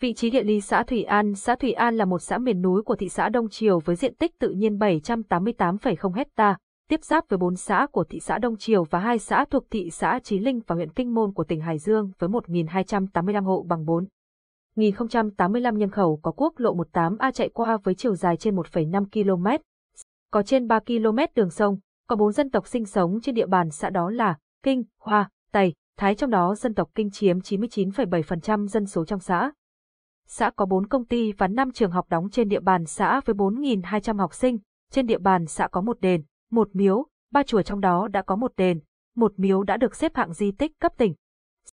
Vị trí địa lý xã Thủy An Xã Thủy An là một xã miền núi của thị xã Đông Triều với diện tích tự nhiên 788,0 hecta, tiếp giáp với bốn xã của thị xã Đông Triều và hai xã thuộc thị xã Chí Linh và huyện Kinh Môn của tỉnh Hải Dương với 1.285 hộ bằng 4. 1085 nhân khẩu có quốc lộ 18A chạy qua với chiều dài trên 1,5 km, có trên 3 km đường sông, có bốn dân tộc sinh sống trên địa bàn xã đó là Kinh, Hoa, Tây, Thái trong đó dân tộc Kinh chiếm 99,7% dân số trong xã xã có 4 công ty và 5 trường học đóng trên địa bàn xã với 4.200 học sinh, trên địa bàn xã có một đền, một miếu, ba chùa trong đó đã có một đền, một miếu đã được xếp hạng di tích cấp tỉnh,